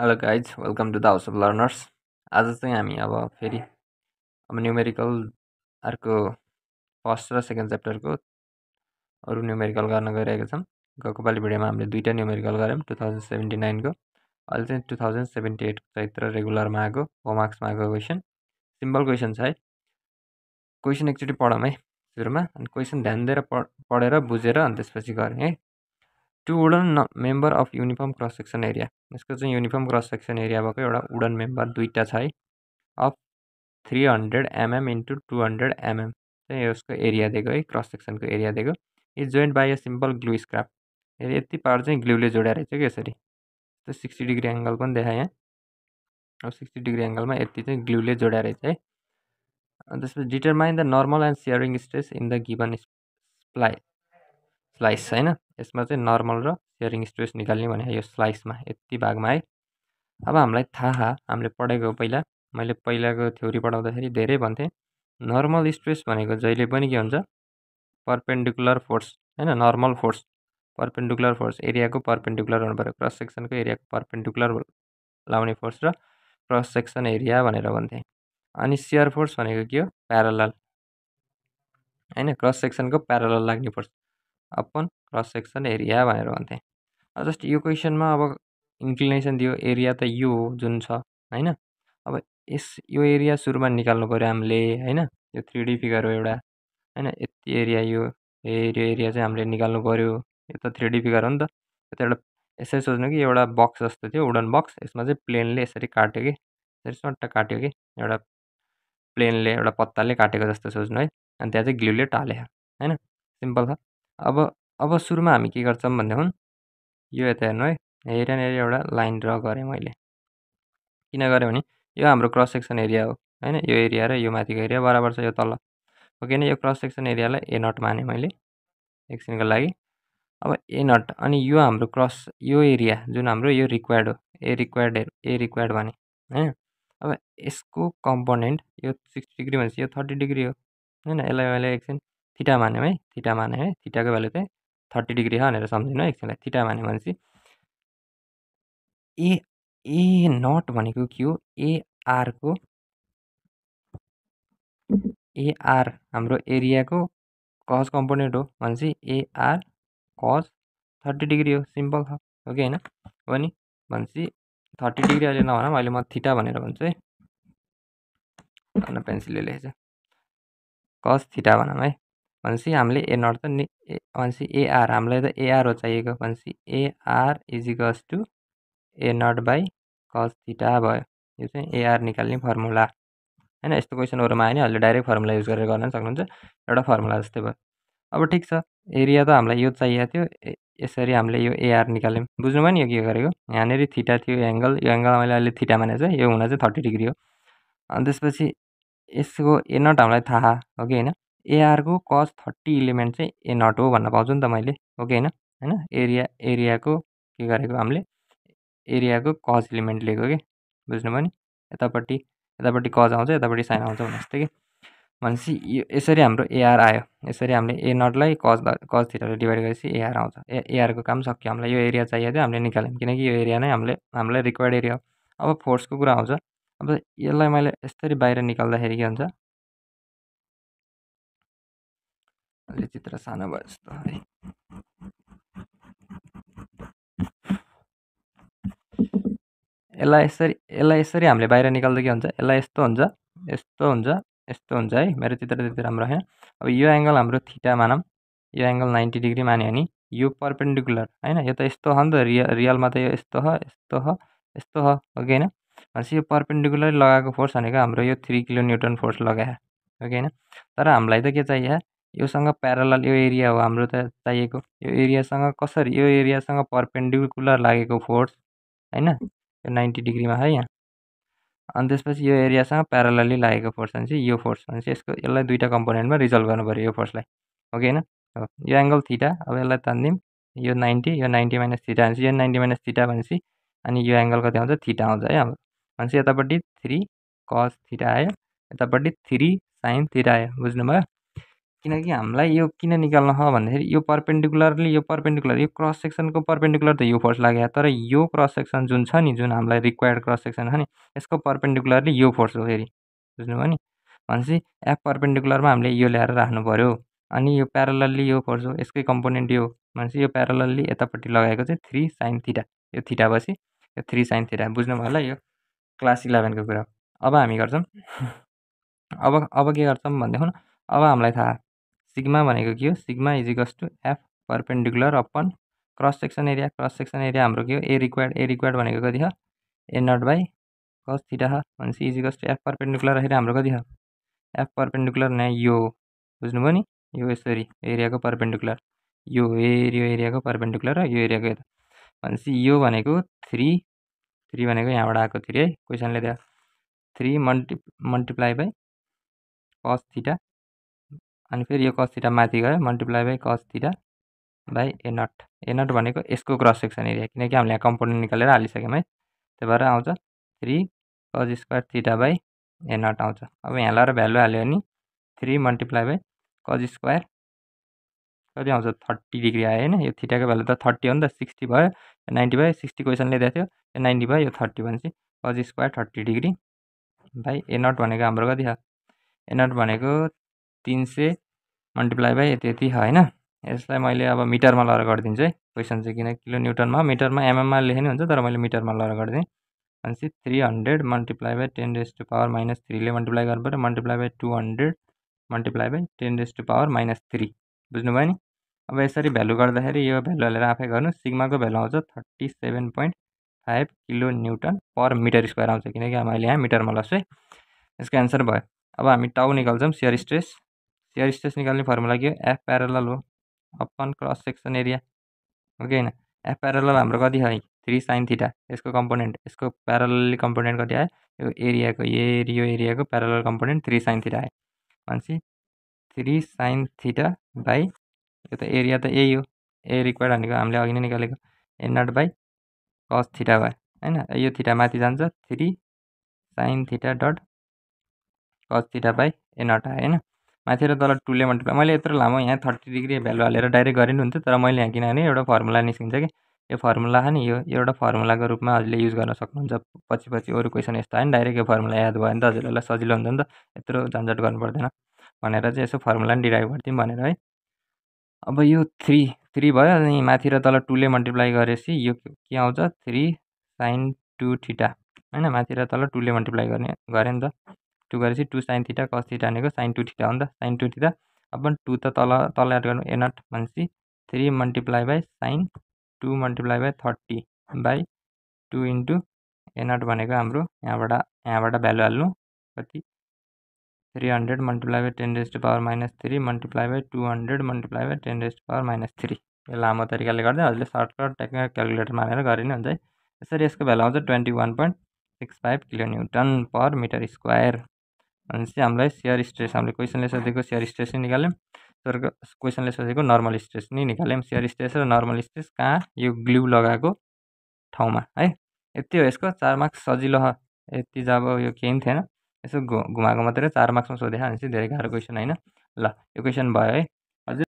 hello guys welcome to the house of learners आज चाहिँ हामी अब फेरि अब न्युमेरिकल अर्को फर्स्ट र सेकेन्ड च्याप्टरको अरू न्युमेरिकल गर्न गइरहेको छौँ गएको पालि भिडियोमा हामीले दुइटा न्युमेरिकल गऱ्यौँ टु थाउजन्ड सेभेन्टी नाइनको अहिले चाहिँ टु थाउजन्ड सेभेन्टी एटको चैत्र रेगुलरमा आएको मार्क्समा आएको क्वेसन सिम्पल क्वेसन छ है क्वेसन एकचोटि पढौँ है सुरुमा अनि क्वेसन ध्यान दिएर पढेर बुझेर अनि त्यसपछि गरेँ है two wooden member of uniform cross section area इसको uniform cross section area wooden wooden member दुईटा छाई of three M MM into two hundred MM चाहिँ उसको एरिया देखो हाई क्रस को एरिया देखो is joint by a simple glue scarf ये पार चाहिँ जोड़ा रहे रहेछ कि सिक्सटी डिग्री एंगल देखा यहाँ अब सिक्सटी डिग्री में ये ग्लू ग्लुले जोड़ा रहे है त्यसपछि determine the normal and shearing stress in the given splice slice होइन यसमा चाहिँ नर्मल र सेयरिङ स्ट्रेस निकाल्ने भने यो स्लाइसमा यति भागमा है अब हामीलाई थाहा हामीले पढेको पहिला मैले पहिलाको थ्योरी पढाउँदाखेरि धेरै भन्थेँ नर्मल स्ट्रेस भनेको जहिले पनि के हुन्छ पर्पेन्डिकुलर फोर्स होइन नर्मल फोर्स पर्पेन्डिकुलर फोर्स एरियाको पर्पेन्डिकुलर पऱ्यो क्रस सेक्सनको एरियाको पर्पेन्डिकुलर लाउने फोर्स र क्रस सेक्सन एरिया भनेर भन्थेँ अनि सियर फोर्स भनेको के हो प्यारल होइन क्रस सेक्सनको प्यारल लाग्ने force upon cross section area भनेर भन्थेँ जस्ट यो क्वेसनमा अब इन्क्लिनेसन दियो एरिया त यो हो जुन छ होइन अब यस यो एरिया सुरुमा निकाल्नु पऱ्यो हामीले होइन यो थ्री डी फिगर हो एउटा होइन यति एरिया यो यो एरिया चाहिँ हामीले निकाल्नु पऱ्यो यो त थ्री डी फिगर हो नि त यो त एउटा यसरी सोच्नु कि एउटा बक्स जस्तो थियो वुडन बक्स यसमा चाहिँ प्लेनले यसरी काट्यो कि यसरी सट्टा काट्यो कि एउटा प्लेनले एउटा पत्ताले काटेको जस्तो सोच्नु है अनि त्यहाँ चाहिँ ग्लुले टाल्यो होइन सिम्पल छ अब अब सुरुमा हामी के गर्छौँ हुन् यो यता हेर्नु है हेरेँ एउटा लाइन ड्र गरेँ मैले किन गरेँ भने यो हाम्रो क्रस सेक्सन एरिया हो होइन यो एरिया र यो माथिको एरिया बराबर छ यो तल ओके नै यो क्रस सेक्सन एरियालाई ए नट माने मैले एकछिनको लागि अब ए नट अनि यो हाम्रो क्रस यो एरिया जुन हाम्रो यो रिक्वायर्ड हो ए रिक्वायर्ड ए रिक्वायर्ड भने होइन अब यसको कम्पोनेन्ट यो सिक्सटी डिग्री भनेपछि यो थर्टी डिग्री हो होइन यसलाई मैले एकछिन थीटा मैं हाई थीटा मैं हाई थीटा को भैल्यू थर्टी डिग्री है हाँ, समझ एक थीटा मैं ए ए नट बने के एआर को एआर हम एरिया को कस कंपोनेंट हो एआर कस थर्टी डिग्री हो सीम्पल ओके है थर्टी डिग्री अलग ना मैं मिटा पेन्सिल कस थीटा भनम हाई भनेपछि हामीले ए नट त नि भनेपछि एआर हामीलाई त एआर हो चाहिएको भनेपछि A R equals to A naught by cos theta भयो यो चाहिँ एआर निकाल्ने फर्मुला होइन यस्तो क्वेसनहरूमा आयो भने डाइरेक्ट फर्मुला युज गरेर गर्न सक्नुहुन्छ एउटा फर्मुला जस्तै भयो अब ठिक छ एरिया त हामीलाई यो चाहिएको थियो यसरी हामीले यो एआर निकाल्यौँ बुझ्नु नि यो के गरेको यहाँनिर थिटा थियो एङ्गल यो एङ्गल मैले अहिले थिटा माने चाहिँ यो हुन चाहिँ थर्टी डिग्री हो अनि त्यसपछि यसको एनट हामीलाई थाहा हो कि होइन एआरको कस थर्टी इलिमेन्ट चाहिँ ए नट हो भन्न पाउँछु नि त मैले ओके होइन होइन एरिया एरियाको के गरेको हामीले एरियाको कज इलिमेन्ट लिएको कि बुझ्नुभयो नि यतापट्टि यतापट्टि कज आउँछ यतापट्टि साइन आउँछ भने जस्तै कि भनेपछि यसरी हाम्रो एआर आयो यसरी हामीले ए नटलाई कज कज थिएटर डिभाइड गरेपछि एआर आउँछ ए एआरको काम सक्यो हामीलाई यो एरिया चाहिएको थियो हामीले निकाल्यौँ किनकि यो एरिया नै हामीले हामीलाई रिक्वायर्ड एरिया हो अब फोर्सको कुरा आउँछ अब यसलाई मैले यसरी बाहिर निकाल्दाखेरि के हुन्छ अहिले चित्र सानो भयो जस्तो है यसलाई यसरी यसलाई यसरी हामीले बाहिर निकाल्दा के हुन्छ यसलाई यस्तो हुन्छ यस्तो हुन्छ यस्तो हुन्छ है मेरो चित्र त्यति राम्रो होइन अब यो एङ्गल हाम्रो थिटा मानौँ यो एङ्गल नाइन्टी डिग्री मान्यो भने यो पर्पेन्डिकुलर होइन यो त यस्तो हो नि त रियल रियलमा त यो यस्तो हो यस्तो हो यस्तो हो ओके कि होइन भनेपछि यो पर्पेन्डिकुलर लगाएको फोर्स भनेको हाम्रो यो थ्री किलो न्युटन फोर्स लगायो हो कि होइन तर हामीलाई त के चाहियो योसँग प्यारल यो एरिया हो हाम्रो त चाहिएको यो एरियासँग कसरी यो एरियासँग पर्पेन्डिकुलर लागेको फोर्स होइन यो नाइन्टी डिग्रीमा है यहाँ अनि त्यसपछि यो एरियासँग प्यारलली लागेको फोर्स भनेपछि यो फोर्स भनेपछि यसको यसलाई दुईवटा कम्पोनेन्टमा रिजल्भ गर्नुपऱ्यो यो फोर्सलाई ओके होइन यो एङ्गल थिटा अब यसलाई तान्दिम यो नाइन्टी यो नाइन्टी माइनस थिटा भनेपछि यो नाइन्टी माइनस थिटा भनेपछि अनि यो एङ्गल कति आउँछ थिटा आउँछ है हाम्रो भनेपछि यतापट्टि थ्री कस थिटा आयो यतापट्टि थ्री साइन थिटा आयो बुझ्नुभयो किनकि हामीलाई यो किन निकाल्नु छ भन्दाखेरि यो पर्पेन्डिकुलरली यो पर्पेन्डिकुलर यो क्रस सेक्सनको पर्पेन्डिकुलर त यो फोर्स लाग्यो तर यो क्रस सेक्सन जुन छ नि जुन हामीलाई रिक्वायर्ड क्रस सेक्सन छ नि यसको पर्पेन्डिकुलरली यो फोर्स हो फेरि बुझ्नुभयो नि भनेपछि एफ पर्पेन्डिकुलरमा हामीले यो ल्याएर राख्नु पऱ्यो अनि यो प्यारलल्ली यो फोर्स हो यसकै कम्पोनेन्ट यो भनेपछि यो प्यारलल्ली यतापट्टि लगाएको चाहिँ थ्री साइन थिटा यो थिटा बसी यो थ्री साइन थिटा बुझ्नुभयो होला यो क्लास इलेभेनको कुरा अब हामी गर्छौँ अब अब के गर्छौँ भनेदेखि अब हामीलाई थाहा सिग्मा के sigma sigma equals to F perpendicular upon cross section area cross section area हम ए रिक्वायर्ड ए रिक्वायर्ड बने कति A naught by cos theta छ इजिकल्स टू एफ पर्पेन्डिकुलर राखेर हम कति छ एफ पर्पेन्डिकुलर न यो हो बुझ्नुभयो नि एरिया को पर्पेन्डिकुलर यो एरिया को पर्पेन्डिकुलर र यो को थ्री थ्री यहाँ यहाँबाट आएको थ्री हाई क्वेश्चन ले three multi multiply by cos theta अनि फेरि यो कस थिटा माथि गयो multiply by cos theta by A naught A naught भनेको यसको क्रस सेक्सन एरिया किनकि हामीले यहाँ कम्पोनेन्ट निकालेर हालिसक्यौँ है त्यही भएर आउँछ three cos square theta by A naught आउँछ अब यहाँ लगाएर भ्यालु हाल्यो भने three multiply by cos square कति आउँछ थर्टी डिग्री आयो होइन यो थिटाको भ्यालु त थर्टी हो नि त सिक्सटी भयो नाइन्टी भयो सिक्सटी क्वेसन ल्याएको थियो यो नाइन्टी भयो यो थर्टी भनेपछि cos square thirty degree by A naught भनेको हाम्रो कति छ एनट भनेको तिन सय मल्टिप्लाई बाई यति यति होइन यसलाई मैले अब मिटरमा लगेर गरिदिन्छु है क्वेसन चाहिँ किन किलो न्युटनमा मिटरमा एमएममा लेख्ने हुन्छ तर मैले मिटरमा लगेर गरिदिएँ भनेपछि three hundred multiply by ten raise to power minus थ्रीले मल्टिप्लाई गर्नु पऱ्यो multiply by two hundred multiply by ten raise to power minus three बुझ्नुभयो नि अब यसरी भ्यालु गर्दाखेरि यो भ्यालु हालेर आफै गर्नु सिग्माको भ्यालु आउँछ thirty seven point five kilo newton per metre square आउँछ किनकि मैले यहाँ मिटरमा लस है यसको एन्सर भयो अब हामी टाउ निकाल्छौँ सियर स्ट्रेस सेयर स्ट्रेस निकाल्ने फर्मुला के हो एफ प्यारल हो upon cross section area okay कि होइन एफ प्यारल हाम्रो कति है थ्री साइन थिटा यसको कम्पोनेन्ट यसको प्यारल कम्पोनेन्ट कति आयो यो एरियाको यो एरियाको parallel component three sine theta आयो भनेपछि थ्री साइन थिटा बाई यो त एरिया त यही हो ए रिक्वायर्ड भनेको हामीले अघि नै निकालेको A naught by cos theta भयो होइन यो थिटा माथि जान्छ three sine theta dot cos theta by A naught आयो होइन माथि र तल टुले मल्टिप्लाई मैले यत्रो लामो यहाँ थर्टी डिग्री भ्यालु हालेर डाइरेक्ट गरे नि हुन्थ्यो तर मैले यहाँ किनभने एउटा फर्मुला निस्किन्छ कि यो फर्मुला हो नि यो एउटा फर्मुलाको रूपमा हजुरले युज गर्न सक्नुहुन्छ पछि पछि अरू क्वेसन यस्तो होइन डाइरेक्ट यो फर्मुला याद भयो भने त हजुरहरूलाई सजिलो हुन्छ नि त यत्रो झन्झट गर्नु पर्दैन भनेर चाहिँ यसो फर्मुला पनि डिराइभ गर्थ्यौँ भनेर है अब यो थ्री थ्री भयो अनि माथि र तल टुले मल्टिप्लाई गरेपछि यो के आउँछ थ्री साइन टू ठिटा होइन माथि र तल टुले मल्टिप्लाई गर्ने गरेँ नि त टू गरेपछि two sine theta cos theta भनेको साइन टू थिटा हो नि त साइन टू थिटा अब टू त तल तल एड गर्नु एनट भनेपछि three multiply by sine two multiply by thirty by two into A naught भनेको हाम्रो यहाँबाट यहाँबाट भ्यालु हाल्नु कति three hundred multiply by ten raise power minus three multiply by two hundred multiply by ten raise power minus three यो लामो तरिकाले गर्दा हजुरले सर्टकट ट्याक्क क्यालकुलेटर मारेर गरे नि हुन्छ है यसरी यसको भ्यालु आउँछ twenty one point six five kilo newton per metre square भनेपछि हामीलाई सेयर स्ट्रेस हामीले क्वेसनले सोधेको सेयर स्ट्रेस नै निकाल्यौँ तर क्वेसनले सोधेको नर्मल स्ट्रेस नै निकाल्यौँ सेयर स्ट्रेस र नर्मल स्ट्रेस कहाँ यो ग्लु लगाएको ठाउँमा है यति हो यसको चार मार्क्स सजिलो यति जब यो केही पनि थिएन यसो घु घुमाएको मात्रै चार मार्क्समा सोधेको चाहिँ धेरै गाह्रो क्वेसन होइन ल यो क्वेसन भयो है